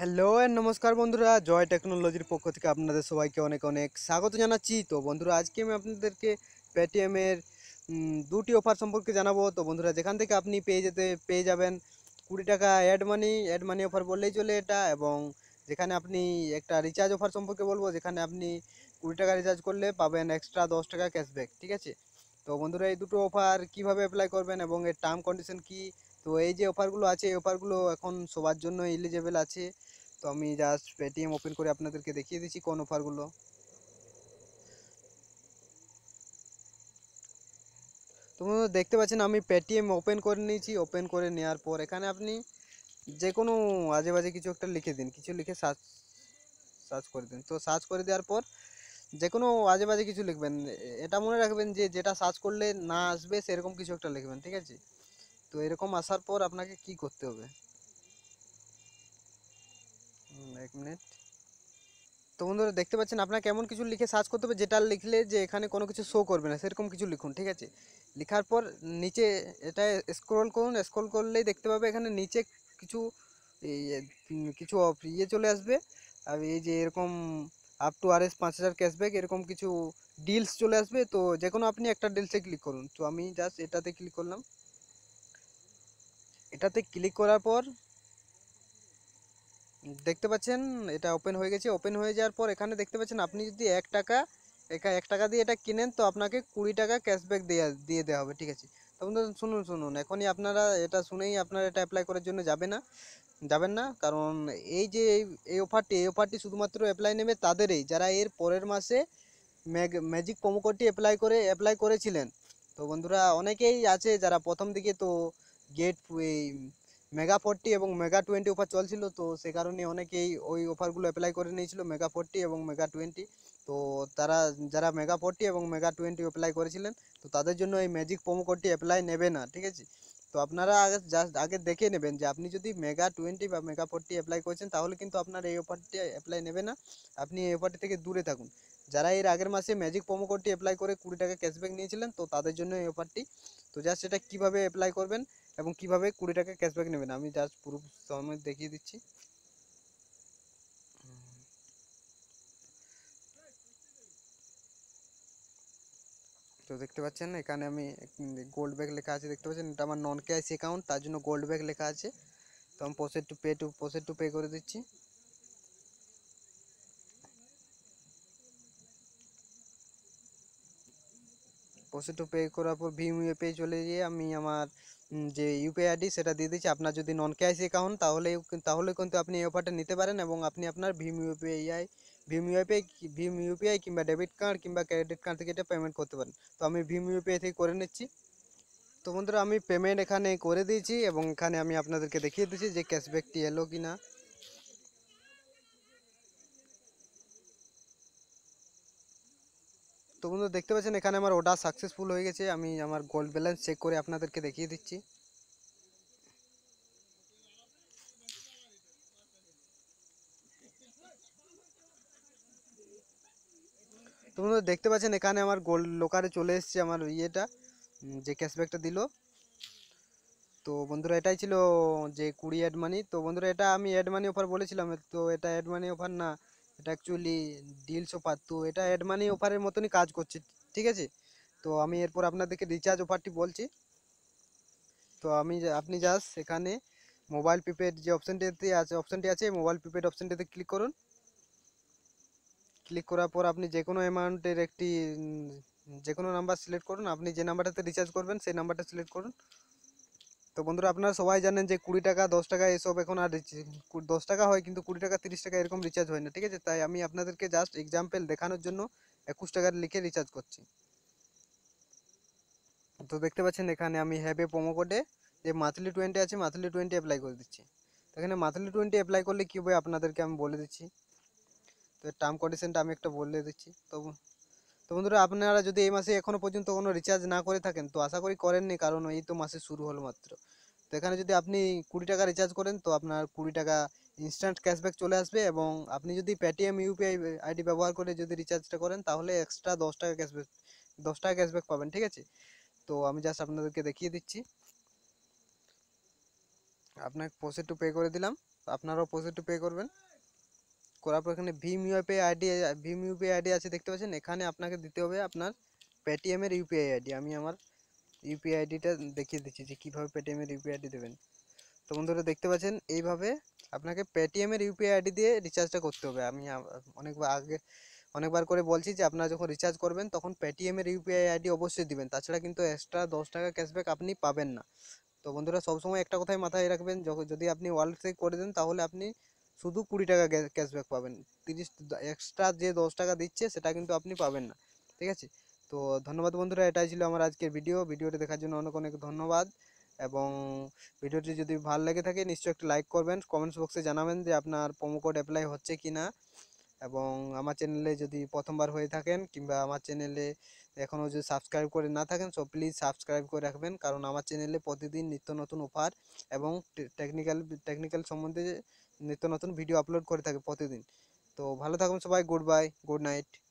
hello নমস্কার বন্ধুরা জয় টেকনোলজির পক্ষ থেকে আপনাদের সবাইকে অনেক অনেক স্বাগত জানাচ্ছি তো বন্ধুরা আজকে আমি আপনাদেরকে পেটিএমের দুটি অফার সম্পর্কে জানাবো তো বন্ধুরা যেখান থেকে আপনি পেয়ে যেতে পেয়ে যাবেন কুড়ি টাকা add money add money offer বললেই চলে এটা এবং যেখানে আপনি একটা রিচার্জ অফার সম্পর্কে বলবো যেখানে আপনি কুড়ি টাকা রিচার্জ করলে পাবেন এক্সট্রা দশ টাকা ক্যাশব্যাক ঠিক আছে তো বন্ধুরা এই দুটো অফার কিভাবে অ্যাপ্লাই করবেন এবং এর টার্ম কন্ডিশন কী তো এই যে অফারগুলো আছে এই অফারগুলো এখন সবার জন্য এলিজেবেল আছে তো আমি জাস্ট পেটিএম ওপেন করে আপনাদেরকে দেখিয়ে দিচ্ছি কোন অফারগুলো তোমরা দেখতে পাচ্ছেন আমি পেটিএম ওপেন করে নিয়েছি ওপেন করে নেওয়ার পর এখানে আপনি যে কোনো আজে বাজে কিছু একটা লিখে দিন কিছু লিখে সার্চ সার্চ করে দিন তো সার্চ করে দেওয়ার পর যে কোনো আজে বাজে কিছু লিখবেন এটা মনে রাখবেন যে যেটা সার্চ করলে না আসবে সেরকম কিছু একটা লিখবেন ঠিক আছে তো এরকম আসার পর আপনাকে কি করতে হবে এক মিনিট তো বন্ধুরা দেখতে পাচ্ছেন আপনাকে এমন কিছু লিখে সার্চ করতে হবে যেটা লিখলে যে এখানে কোনো কিছু শো করবে না সেরকম কিছু লিখুন ঠিক আছে লেখার পর নিচে এটা স্ক্রল করুন স্ক্রল করলেই দেখতে পাবে এখানে নিচে কিছু কিছু ইয়ে চলে আসবে আর এই যে এরকম আপ টু আর এস পাঁচ হাজার ক্যাশব্যাক এরকম কিছু ডিলস চলে আসবে তো যে কোনো আপনি একটা ডিলসে ক্লিক করুন তো আমি জাস্ট এটাতে ক্লিক করলাম এটাতে ক্লিক করার পর দেখতে পাচ্ছেন এটা ওপেন হয়ে গেছে ওপেন হয়ে যাওয়ার পর এখানে দেখতে পাচ্ছেন আপনি যদি এক টাকা একা এক টাকা দিয়ে এটা কিনেন তো আপনাকে কুড়ি টাকা ক্যাশব্যাক দিয়ে দিয়ে দেওয়া হবে ঠিক আছে তো শুনুন শুনুন এখনই আপনারা এটা শুনেই আপনারা এটা অ্যাপ্লাই করার জন্য যাবে না যাবেন না কারণ এই যে এই অফারটি এই অফারটি শুধুমাত্র অ্যাপ্লাই নেবে তাদেরই যারা এর পরের মাসে ম্যাগ ম্যাজিক প্রোমো কোডটি অ্যাপ্লাই করে অ্যাপ্লাই করেছিলেন তো বন্ধুরা অনেকেই আছে যারা প্রথম দিকে তো গেট এই মেগা ফোরটি এবং মেগা টোয়েন্টি অফার চলছিল তো সে কারণে অনেকেই ওই অফারগুলো অ্যাপ্লাই করে নিয়েছিল মেগা ফোরটি এবং মেগা টোয়েন্টি তো তারা যারা মেগা ফোরটি এবং মেগা টোয়েন্টি অ্যাপ্লাই করেছিলেন তো তাদের জন্য এই ম্যাজিক প্রোমো কোডটি অ্যাপ্লাই নেবে না ঠিক আছে তো আপনারা আগে জাস্ট আগে দেখে নেবেন যে আপনি যদি মেগা টোয়েন্টি বা মেগা ফোরটি অ্যাপ্লাই করেছেন তাহলে কিন্তু আপনার এই অফারটি অ্যাপ্লাই নেবে না আপনি এই অফারটি থেকে দূরে থাকুন যারা এর আগের মাসে ম্যাজিক প্রোমো কোডটি অ্যাপ্লাই করে কুড়ি টাকা ক্যাশব্যাক নিয়েছিলেন তো তাদের জন্য এই অফারটি তো জাস্ট এটা কীভাবে অ্যাপ্লাই করবেন এবং কিভাবে কুড়ি টাকা ক্যাশব্যাক নেবেন আমি জাস্ট পুরো সময় দেখিয়ে দিচ্ছি তো দেখতে পাচ্ছেন এখানে আমি গোল্ড ব্যাগ লেখা আছে দেখতে পাচ্ছেন এটা আমার নন ক্যাশ অ্যাকাউন্ট তার জন্য গোল্ড ব্যাগ লেখা আছে তো আমি proceed to pay to proceed to pay করে দিচ্ছি পঁচিশটু পে করার পর ভিম ইউপিআই চলে গিয়ে আমি আমার যে ইউপিআই আইডি সেটা দিয়ে দিচ্ছি আপনার যদি নন ক্যাশ অ্যাকাউন্ট তাহলে তাহলে কিন্তু আপনি এই অফারটা নিতে পারেন এবং আপনি আপনার ভিম ইউপিআই ভিম ইউপিআই ভিম ইউপিআই কিংবা ডেবিট কার্ড কিংবা ক্রেডিট কার্ড থেকে এটা পেমেন্ট করতে পারেন তো আমি ভিম ইউপিআই থেকে করে নিচ্ছি তো বন্ধুরা আমি পেমেন্ট এখানে করে দিয়েছি এবং এখানে আমি আপনাদেরকে দেখিয়ে দিচ্ছি যে ক্যাশব্যাকটি এলো কি না তো বন্ধু দেখতে পাচ্ছেন এখানে আমার অর্ডার সাকসেসফুল হয়ে গেছে আমি আমার গোল্ড ব্যালেন্স চেক করে আপনাদেরকে দেখিয়ে দিচ্ছি তো বন্ধু দেখতে পাচ্ছেন এখানে আমার গোল্ড লোকারে চলে এসছে আমার ইয়েটা যে ক্যাশব্যাকটা দিল তো বন্ধুরা এটাই ছিল যে কুড়ি অ্যাড মানি তো বন্ধুরা এটা আমি অ্যাড মানি অফার বলেছিলাম তো এটা অ্যাড মানি অফার না এটা অ্যাকচুয়ালি ডিলস অফার তো এটা অ্যাড মানি অফারের মতনই কাজ করছে ঠিক আছে তো আমি এরপর আপনাদেরকে রিচার্জ অফারটি বলছি তো আমি আপনি জাস্ট সেখানে মোবাইল প্রিপেড যে অপশানটিতে আছে অপশানটি আছে মোবাইল প্রিপেড অপশানটিতে ক্লিক করুন ক্লিক করার পর আপনি যে কোনো অ্যামাউন্টের একটি যে কোনো নাম্বার সিলেক্ট করুন আপনি যে নাম্বারটাতে রিচার্জ করবেন সেই নাম্বারটা সিলেক্ট করুন তো বন্ধুরা আপনারা সবাই জানেন যে কুড়ি টাকা দশ টাকা এসব এখন আর দশ টাকা হয় কিন্তু কুড়ি টাকা তিরিশ টাকা এরকম রিচার্জ হয় না ঠিক আছে তাই আমি আপনাদেরকে জাস্ট এক্সাম্পল দেখানোর জন্য একুশ টাকার লিখে রিচার্জ করছি তো দেখতে পাচ্ছেন এখানে আমি হ্যাভে প্রোমো কোডে যে মাথলি টোয়েন্টি আছে মাথলি টোয়েন্টি অ্যাপ্লাই করে দিচ্ছি এখানে মাথলি টোয়েন্টি অ্যাপ্লাই করলে কী হবে আপনাদেরকে আমি বলে দিচ্ছি তো টার্ম কন্ডিশনটা আমি একটা বলে দিচ্ছি তো তো বন্ধুরা আপনারা যদি এই মাসে এখনও পর্যন্ত কোনো রিচার্জ না করে থাকেন তো আশা করি করেননি কারণ এই তো মাসে শুরু হলো মাত্র তো এখানে যদি আপনি কুড়ি টাকা রিচার্জ করেন তো আপনার কুড়ি টাকা ইনস্ট্যান্ট ক্যাশব্যাক চলে আসবে এবং আপনি যদি পেটিএম ইউপিআই আইডি ব্যবহার করে যদি রিচার্জটা করেন তাহলে এক্সট্রা দশ টাকা ক্যাশব্যাক দশ টাকা ক্যাশব্যাক পাবেন ঠিক আছে তো আমি জাস্ট আপনাদেরকে দেখিয়ে দিচ্ছি আপনাকে পোসে টু পে করে দিলাম আপনারাও পোসে টু পে করবেন করার পর এখানে ভিম ইউপিআই আইডি ভিম ইউপিআই আইডি আছে দেখতে পাচ্ছেন এখানে আপনাকে দিতে হবে আপনার পেটিএমের ইউপিআই আইডি আমি আমার ইউপিআই আইডিটা দেখিয়ে দিচ্ছি যে কীভাবে পেটিএমের ইউপিআই আইডি দেবেন তো বন্ধুরা দেখতে পাচ্ছেন এইভাবে আপনাকে পেটিএমের ইউপিআই আইডি দিয়ে রিচার্জটা করতে হবে আমি অনেকবার আগে অনেকবার করে বলছি যে আপনারা যখন রিচার্জ করবেন তখন পেটিএমের ইউপিআই আইডি অবশ্যই দিবেন তাছাড়া কিন্তু এক্সট্রা দশ টাকা ক্যাশব্যাক আপনি পাবেন না তো বন্ধুরা সবসময় একটা কথাই মাথায় রাখবেন যদি আপনি ওয়ালেট থেকে করে দেন তাহলে আপনি শুধু কুড়ি টাকা ক্যাশব্যাক পাবেন তিরিশ এক্সট্রা যে দশ টাকা দিচ্ছে সেটা কিন্তু আপনি পাবেন না ঠিক আছে তো ধন্যবাদ বন্ধুরা এটাই ছিল আমার আজকের ভিডিও ভিডিওটি দেখার জন্য অনেক অনেক ধন্যবাদ এবং ভিডিওটি যদি ভালো লেগে থাকে নিশ্চয়ই একটি লাইক করবেন কমেন্টস বক্সে জানাবেন যে আপনার প্রোমো কোড অ্যাপ্লাই হচ্ছে কি না এবং আমার চ্যানেলে যদি প্রথমবার হয়ে থাকেন কিংবা আমার চ্যানেলে এখনও যদি সাবস্ক্রাইব করে না থাকেন সো প্লিজ সাবস্ক্রাইব করে রাখবেন কারণ আমার চ্যানেলে প্রতিদিন নিত্য নতুন অফার এবং টেকনিক্যাল টেকনিক্যাল সম্বন্ধে নিত্য নতুন ভিডিও আপলোড করে থাকে প্রতিদিন তো ভালো থাকুন সবাই গুড বাই গুড নাইট